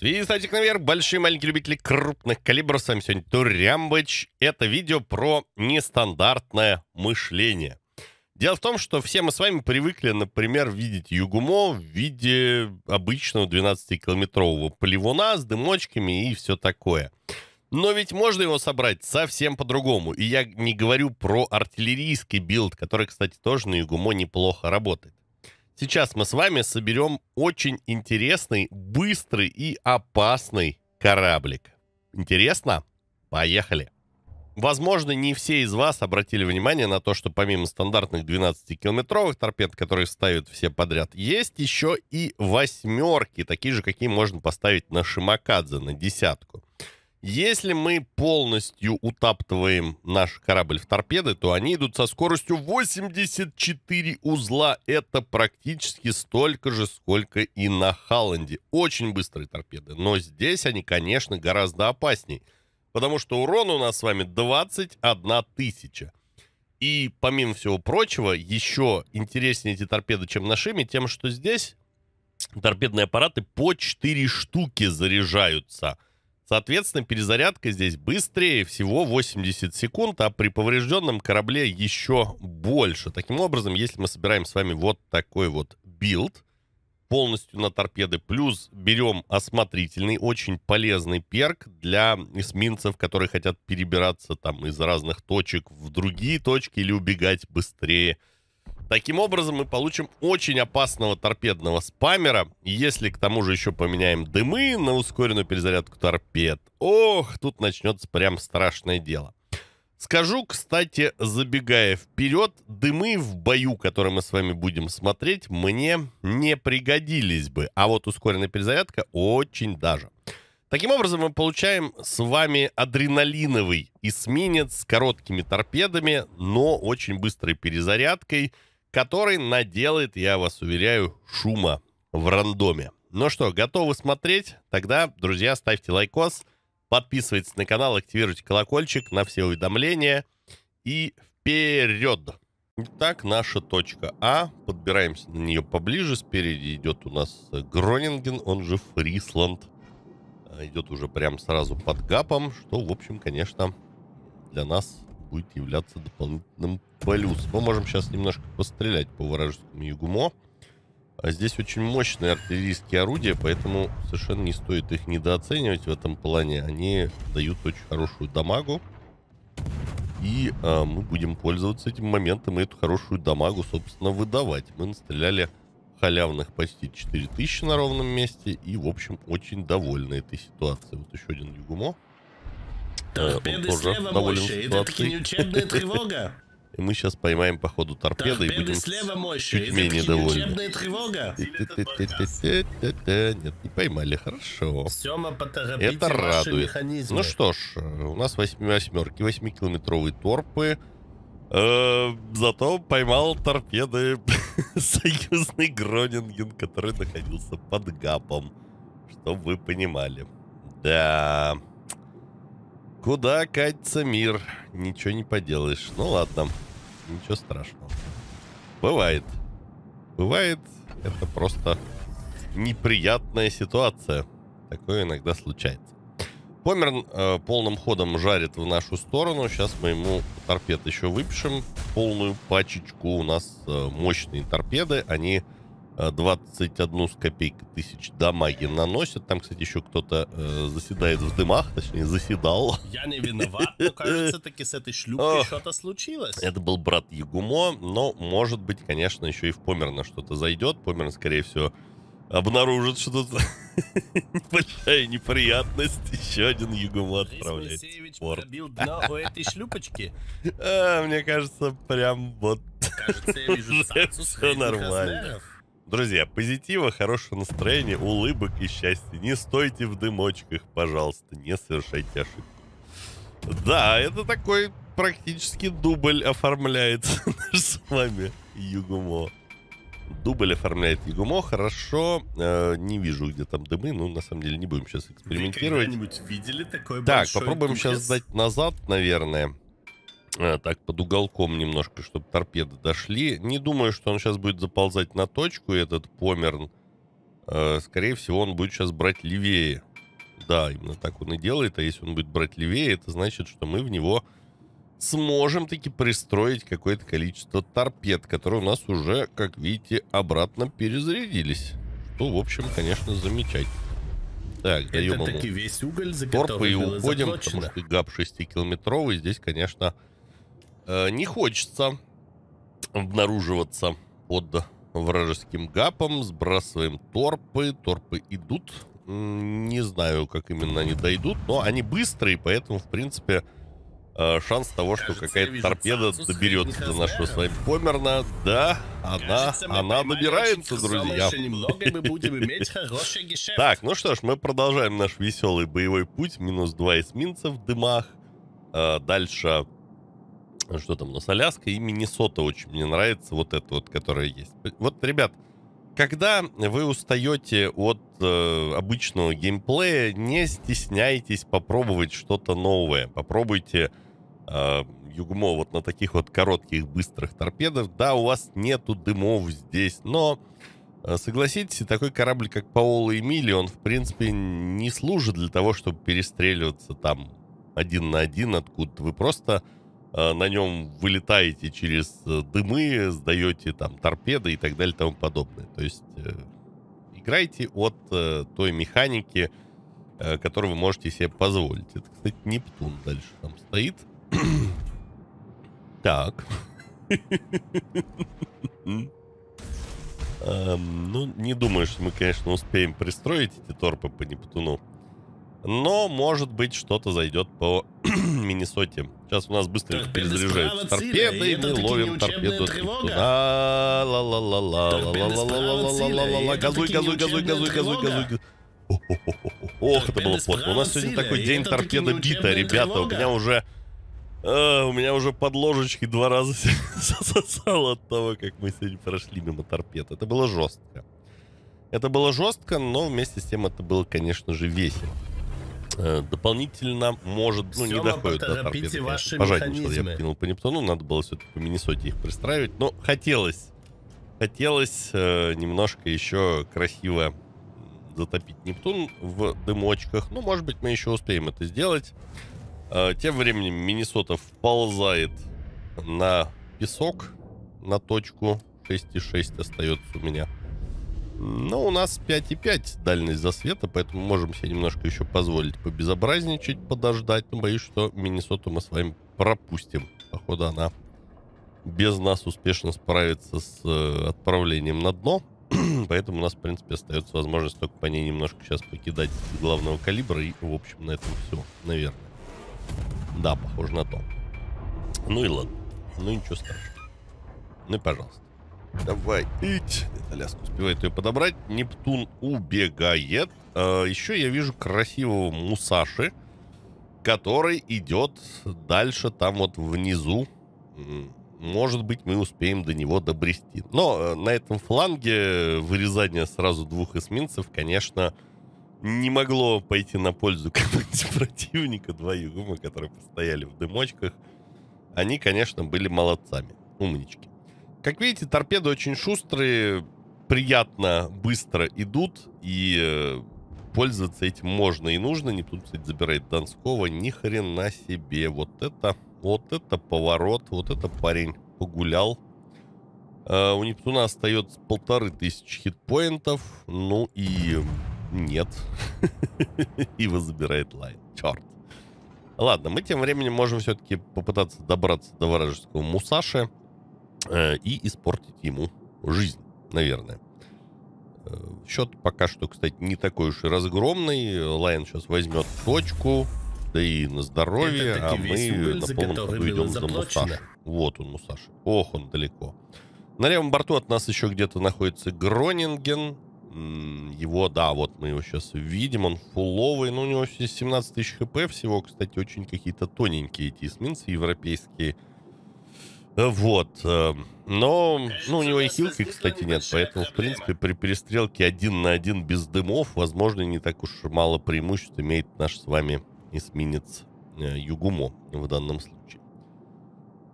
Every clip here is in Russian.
Свисточек наверх, большие маленькие любители крупных калибров. С вами сегодня Турямбыч. Это видео про нестандартное мышление. Дело в том, что все мы с вами привыкли, например, видеть Югумо в виде обычного 12-километрового поливуна с дымочками и все такое. Но ведь можно его собрать совсем по-другому. И я не говорю про артиллерийский билд, который, кстати, тоже на Югумо неплохо работает. Сейчас мы с вами соберем очень интересный, быстрый и опасный кораблик. Интересно? Поехали! Возможно, не все из вас обратили внимание на то, что помимо стандартных 12-километровых торпед, которые ставят все подряд, есть еще и восьмерки, такие же, какие можно поставить на Шимакадзе, на десятку. Если мы полностью утаптываем наш корабль в торпеды, то они идут со скоростью 84 узла. Это практически столько же, сколько и на Халланде. Очень быстрые торпеды. Но здесь они, конечно, гораздо опасней. Потому что урон у нас с вами 21 тысяча. И, помимо всего прочего, еще интереснее эти торпеды, чем на Шиме, тем, что здесь торпедные аппараты по 4 штуки заряжаются – Соответственно, перезарядка здесь быстрее, всего 80 секунд, а при поврежденном корабле еще больше. Таким образом, если мы собираем с вами вот такой вот билд, полностью на торпеды, плюс берем осмотрительный, очень полезный перк для эсминцев, которые хотят перебираться там из разных точек в другие точки или убегать быстрее, Таким образом мы получим очень опасного торпедного спамера, если к тому же еще поменяем дымы на ускоренную перезарядку торпед. Ох, тут начнется прям страшное дело. Скажу, кстати, забегая вперед, дымы в бою, который мы с вами будем смотреть, мне не пригодились бы. А вот ускоренная перезарядка очень даже. Таким образом, мы получаем с вами адреналиновый эсминец с короткими торпедами, но очень быстрой перезарядкой – который наделает, я вас уверяю, шума в рандоме. Ну что, готовы смотреть? Тогда, друзья, ставьте лайкос, подписывайтесь на канал, активируйте колокольчик на все уведомления и вперед! Итак, наша точка А. Подбираемся на нее поближе. Спереди идет у нас Гронинген, он же Фрисланд. Идет уже прям сразу под гапом, что, в общем, конечно, для нас будет являться дополнительным плюсом. Мы можем сейчас немножко пострелять по вражескому Югумо. А здесь очень мощные артиллерийские орудия, поэтому совершенно не стоит их недооценивать в этом плане. Они дают очень хорошую дамагу. И а, мы будем пользоваться этим моментом и эту хорошую дамагу, собственно, выдавать. Мы настреляли халявных почти 4000 на ровном месте и, в общем, очень довольны этой ситуацией. Вот еще один Югумо. Торпеды тоже слева доволен мощи. Это таки не учебная тревога. И мы сейчас поймаем по ходу торпеды и будем слева мощи. чуть менее довольны. Учебная тревога. Нет, не поймали, хорошо. Сема, Это радует. Ну что ж, у нас восьмерки, восьмикилометровые торпы. Э, зато поймал торпеды союзный Гронинген, который находился под гапом. Чтобы вы понимали. Да. Куда катится мир? Ничего не поделаешь. Ну ладно, ничего страшного. Бывает. Бывает, это просто неприятная ситуация. Такое иногда случается. Помер э, полным ходом жарит в нашу сторону. Сейчас мы ему торпед еще выпишем. Полную пачечку. У нас э, мощные торпеды. Они 21 э, с копейкой тысяч дамаги наносят. Там, кстати, еще кто-то э, заседает в дымах, точнее, заседал. Я не виноват, но кажется, таки с этой шлюпкой что-то случилось. Это был брат Ягумо, но, может быть, конечно, еще и в Померна что-то зайдет. Померн скорее всего, обнаружит, что тут небольшая неприятность. Еще один Ягумо отправляет. пробил дно у этой шлюпочки. Э, мне кажется, прям вот... Кажется, я вижу все нормально. Друзья, позитива, хорошего настроения, улыбок и счастья. Не стойте в дымочках, пожалуйста, не совершайте ошибку. Да, это такой практически дубль оформляется наш с вами Югумо. Дубль оформляет Югумо, хорошо. Э, не вижу, где там дымы, ну, на самом деле, не будем сейчас экспериментировать. Вы видели такой Так, попробуем дубец? сейчас сдать назад, наверное. Э, так под уголком немножко, чтобы торпеды дошли. Не думаю, что он сейчас будет заползать на точку, этот Померн. Э, скорее всего, он будет сейчас брать левее. Да, именно так он и делает. А если он будет брать левее, это значит, что мы в него сможем таки пристроить какое-то количество торпед, которые у нас уже, как видите, обратно перезарядились. Что, в общем, конечно, замечательно. Так, даем ему весь уголь, торпы и уходим, заплачено. потому что гап 6-километровый. Здесь, конечно, Э, не хочется обнаруживаться под вражеским гапом. Сбрасываем торпы. Торпы идут. Не знаю, как именно они дойдут, но они быстрые, поэтому, в принципе, э, шанс того, что какая-то торпеда доберется до нашего с вами Померна. Да, она, она добирается, друзья. Так, ну что ж, мы продолжаем наш веселый боевой путь. Минус два эсминца в дымах. Э, дальше что там у нас, Аляска и Миннесота очень мне нравится, вот это вот, которая есть. Вот, ребят, когда вы устаете от э, обычного геймплея, не стесняйтесь попробовать что-то новое. Попробуйте э, Югмо вот на таких вот коротких, быстрых торпедах. Да, у вас нету дымов здесь, но э, согласитесь, такой корабль, как Паоло Эмили, он, в принципе, не служит для того, чтобы перестреливаться там один на один откуда-то. Вы просто Э, на нем вылетаете через э, дымы, сдаете там торпеды и так далее и тому подобное. То есть э, играйте от той механики, которую вы можете себе позволить. Это, кстати, Нептун дальше там стоит. так. Эм, ну, не думаю, что мы, конечно, успеем пристроить эти торпы по Нептуну. Но, может быть, что-то зайдет по Миннесоте. Сейчас у нас быстренько Торпеды перезаряжают торпеды, и мы ловим торпеду. Газуй, газуй, газуй, газуй, газуй, газуй. Ох, это было плотно. У нас сегодня такой день торпеда бита, ребята. У меня уже... У меня уже под ложечкой два раза сосало от того, как мы сегодня прошли мимо торпед. Это было жестко. Это было жестко, но вместе с тем это было, конечно же, весело. Э, дополнительно может, ну, Сема, не доходит до торпеды. Ваши Пожадничал, я кинул по Нептуну, ну, надо было все-таки по Миннесоте их пристраивать, но хотелось, хотелось э, немножко еще красиво затопить Нептун в дымочках. Ну, может быть, мы еще успеем это сделать. Э, тем временем Миннесота вползает на песок, на точку 6,6 остается у меня. Но у нас 5,5 дальность засвета, поэтому можем себе немножко еще позволить побезобразничать, подождать. Но боюсь, что Миннесоту мы с вами пропустим. Походу, она без нас успешно справится с э, отправлением на дно. Поэтому у нас, в принципе, остается возможность только по ней немножко сейчас покидать главного калибра. И, в общем, на этом все, наверное. Да, похоже на то. Ну и ладно. Ну ничего страшного. Ну и пожалуйста. Давай, ить. Аляска успевает ее подобрать. Нептун убегает. А, еще я вижу красивого Мусаши, который идет дальше там вот внизу. Может быть, мы успеем до него добрести. Но э, на этом фланге вырезание сразу двух эсминцев, конечно, не могло пойти на пользу команде противника. Два Югума, которые постояли в дымочках. Они, конечно, были молодцами. Умнички. Как видите, торпеды очень шустрые, приятно, быстро идут, и э, пользоваться этим можно и нужно. Не тут, кстати, забирает Донского. Ни хрена себе. Вот это, вот это поворот. Вот это парень погулял. Э, у Нептуна остается полторы тысячи хитпоинтов. Ну и нет. Его забирает Лайн. Черт. Ладно, мы тем временем можем все-таки попытаться добраться до вражеского Мусаши. Э, и испортить ему жизнь, наверное. Э, счет пока что, кстати, не такой уж и разгромный. Лайн сейчас возьмет точку, да и на здоровье, а мы на полном ходу идем за Мусаши. Вот он, Мусаши. Ох, он далеко. На левом борту от нас еще где-то находится Гронинген. Его, да, вот мы его сейчас видим, он фуловый, но у него 17 тысяч хп всего, кстати, очень какие-то тоненькие эти эсминцы европейские. Э, вот. Э, но, ну, у него и хилки, кстати, нет, поэтому, в принципе, при перестрелке один на один без дымов, возможно, не так уж мало преимуществ имеет наш с вами эсминец э, Югумо в данном случае.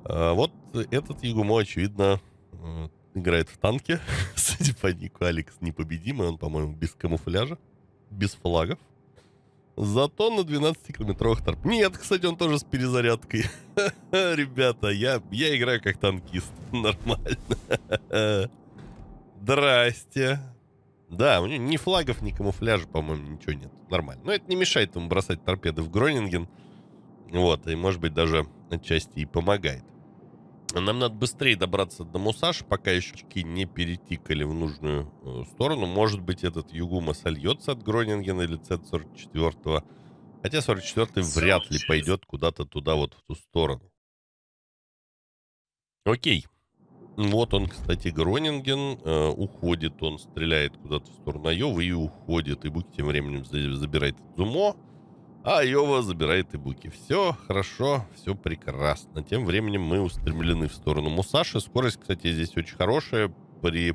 Вот этот Югумо, очевидно, играет в танке. Судя по нику, Алекс непобедимый, он, по-моему, без камуфляжа, без флагов. Зато на 12-километровых торп. Нет, кстати, он тоже с перезарядкой. Ребята, я, я играю как танкист. Нормально. Здрасте. Да, у него ни флагов, ни камуфляжа, по-моему, ничего нет. Нормально. Но это не мешает ему бросать торпеды в Гронинген. Вот, и, может быть, даже отчасти и помогает. Нам надо быстрее добраться до Мусаши, пока еще очки не перетикали в нужную э, сторону. Может быть, этот Югума сольется от Гронингена или С-44. Хотя 44-й вряд ли пойдет куда-то туда, вот в ту сторону. Окей. Вот он, кстати, Гронинген. Э, уходит он, стреляет куда-то в сторону Айовы и уходит. И Бук тем временем забирает Зумо. А Йова забирает и буки. Все хорошо, все прекрасно. Тем временем мы устремлены в сторону Мусаши. Скорость, кстати, здесь очень хорошая. При,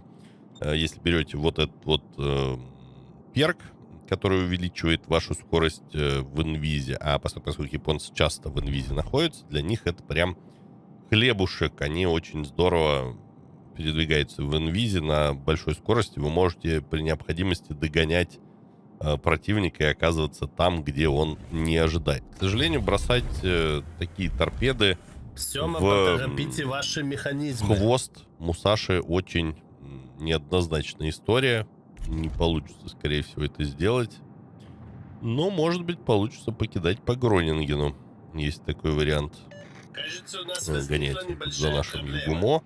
э, если берете вот этот вот э, перк, который увеличивает вашу скорость э, в инвизе, а поскольку японцы часто в инвизе находятся, для них это прям хлебушек. Они очень здорово передвигаются в инвизе на большой скорости. Вы можете при необходимости догонять Э, противника и оказываться там, где он не ожидает. К сожалению, бросать э, такие торпеды Сема, в поторопите ваши механизмы. хвост Мусаши очень неоднозначная история. Не получится, скорее всего, это сделать. Но, может быть, получится покидать по Гронингену. Есть такой вариант. Кажется, у нас э, гонять за нашим Югумо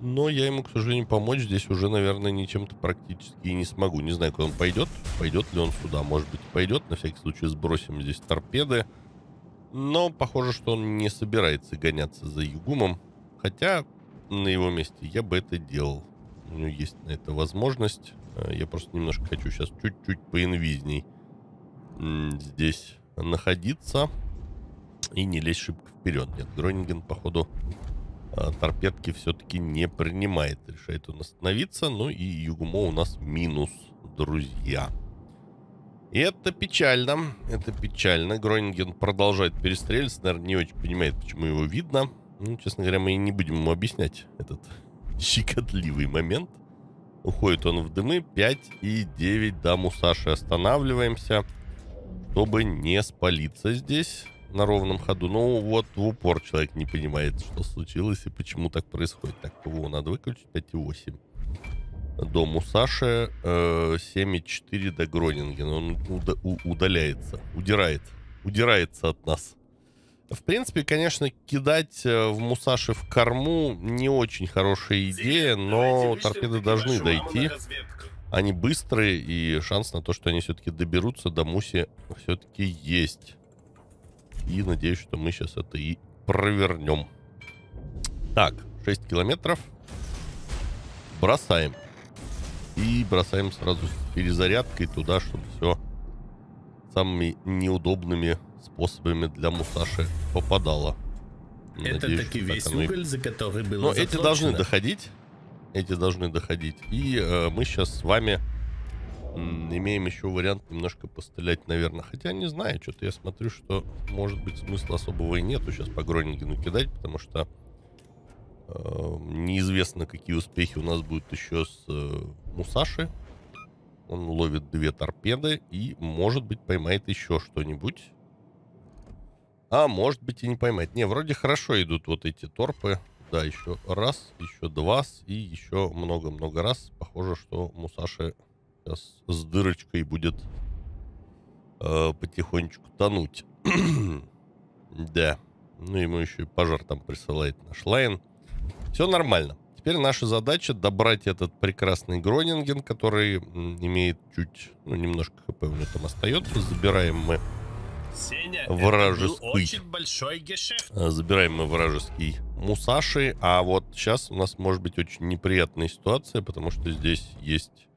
но я ему, к сожалению, помочь здесь уже, наверное, ничем-то практически и не смогу. Не знаю, куда он пойдет. Пойдет ли он сюда? Может быть, пойдет. На всякий случай сбросим здесь торпеды. Но похоже, что он не собирается гоняться за Югумом. Хотя на его месте я бы это делал. У него есть на это возможность. Э, я просто немножко хочу сейчас чуть-чуть поинвизней здесь находиться и не лезть шибко вперед. Нет, Гронинген, походу, а, торпедки все-таки не принимает. Решает он остановиться. Ну и Югумо у нас минус, друзья. И это печально. Это печально. Гронинген продолжает перестрелиться. Наверное, не очень понимает, почему его видно. Ну, честно говоря, мы и не будем ему объяснять этот щекотливый момент. Уходит он в дымы. 5 и 9. Да, Мусаши останавливаемся, чтобы не спалиться здесь на ровном ходу. Ну, вот в упор человек не понимает, что случилось и почему так происходит. Так, ПВО надо выключить, 5,8. Дом у Саши, э, 7,4 до Гронингена. Он уда удаляется, удирает, удирается от нас. В принципе, конечно, кидать э, в Мусаши в корму не очень хорошая идея, но торпеды должны дойти. Они быстрые, и шанс на то, что они все-таки доберутся до Муси, все-таки есть. И надеюсь, что мы сейчас это и провернем. Так, 6 километров. Бросаем. И бросаем сразу с перезарядкой туда, чтобы все самыми неудобными способами для Мусаши попадало. Это Надеюсь, таки весь уголь, и... за который было Но заплачено. эти должны доходить. Эти должны доходить. И э, мы сейчас с вами Имеем еще вариант немножко пострелять, наверное. Хотя не знаю, что-то я смотрю, что может быть смысла особого и нету сейчас по накидать, потому что э, неизвестно, какие успехи у нас будут еще с э, Мусаши. Он ловит две торпеды и, может быть, поймает еще что-нибудь. А может быть и не поймает. Не, вроде хорошо идут вот эти торпы. Да, еще раз, еще два и еще много-много раз. Похоже, что Мусаши Сейчас с дырочкой будет э, потихонечку тонуть. да. Ну, ему еще и пожар там присылает наш лайн. Все нормально. Теперь наша задача добрать этот прекрасный Гронинген, который имеет чуть, ну, немножко хп у него там остается. Забираем мы Сеня, вражеский. очень большой гешефт. Э, забираем мы вражеский Мусаши. А вот сейчас у нас может быть очень неприятная ситуация, потому что здесь есть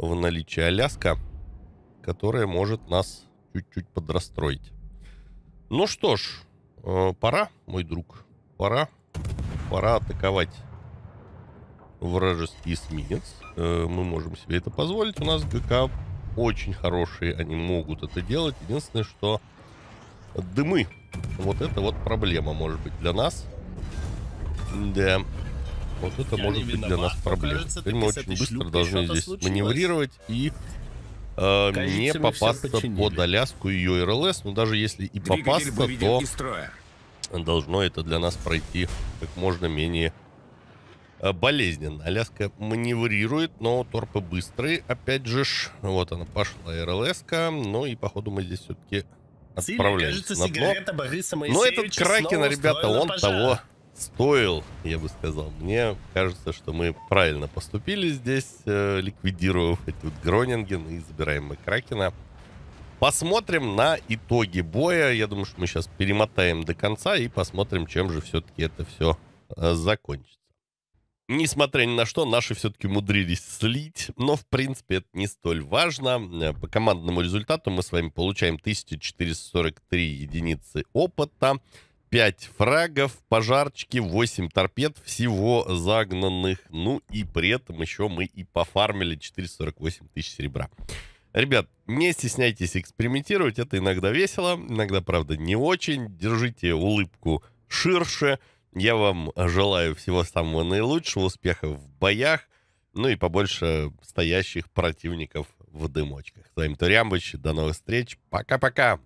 в наличии Аляска, которая может нас чуть-чуть подрастроить. Ну что ж, э, пора, мой друг, пора, пора атаковать вражеский эсминец. Э, мы можем себе это позволить. У нас ГК очень хорошие, они могут это делать. Единственное, что дымы. Вот это вот проблема, может быть, для нас. Да. Вот это Я может быть для нас проблема. Теперь мы очень быстро должны здесь случилось. маневрировать и э, Кажется, не попасться под Аляску и ее РЛС. Но ну, даже если и попасться, то должно это для нас пройти как можно менее э, болезненно. Аляска маневрирует, но торпы быстрые, опять же. Ж. Вот она пошла РЛС-ка. Ну и походу мы здесь все-таки отправляемся Сильно, кажется, на дно. Но этот Кракен, ребята, он пожар. того стоил, я бы сказал. Мне кажется, что мы правильно поступили здесь, э, ликвидировав этот Гронинген и забираем мы Кракена. Посмотрим на итоги боя. Я думаю, что мы сейчас перемотаем до конца и посмотрим, чем же все-таки это все э, закончится. Несмотря ни на что, наши все-таки умудрились слить, но, в принципе, это не столь важно. Э, по командному результату мы с вами получаем 1443 единицы опыта, 5 фрагов, пожарчики, 8 торпед, всего загнанных. Ну и при этом еще мы и пофармили 448 тысяч серебра. Ребят, не стесняйтесь экспериментировать, это иногда весело, иногда, правда, не очень. Держите улыбку ширше. Я вам желаю всего самого наилучшего, успеха в боях, ну и побольше стоящих противников в дымочках. С вами Туриамбыч, до новых встреч, пока-пока!